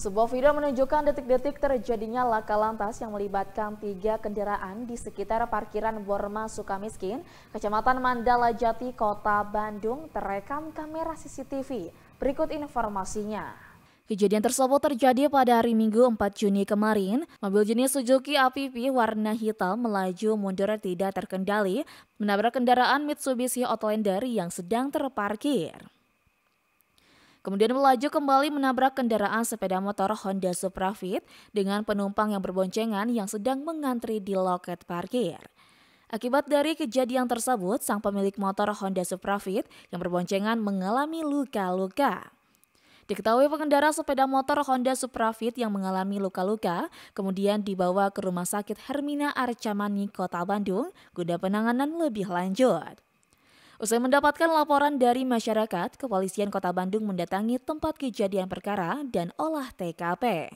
Sebuah video menunjukkan detik-detik terjadinya laka lantas yang melibatkan tiga kendaraan di sekitar parkiran Borma Sukamiskin, Kecamatan Mandala Jati, Kota Bandung, terekam kamera CCTV. Berikut informasinya. Kejadian tersebut terjadi pada hari Minggu 4 Juni kemarin. Mobil jenis Suzuki APV warna hitam melaju mundur tidak terkendali menabrak kendaraan Mitsubishi Outlander yang sedang terparkir kemudian melaju kembali menabrak kendaraan sepeda motor Honda Supra Fit dengan penumpang yang berboncengan yang sedang mengantri di loket parkir. Akibat dari kejadian tersebut, sang pemilik motor Honda Supra Fit yang berboncengan mengalami luka-luka. Diketahui pengendara sepeda motor Honda Supra Fit yang mengalami luka-luka, kemudian dibawa ke Rumah Sakit Hermina Arcamani, Kota Bandung, guna penanganan lebih lanjut. Usai mendapatkan laporan dari masyarakat, kepolisian kota Bandung mendatangi tempat kejadian perkara dan olah TKP.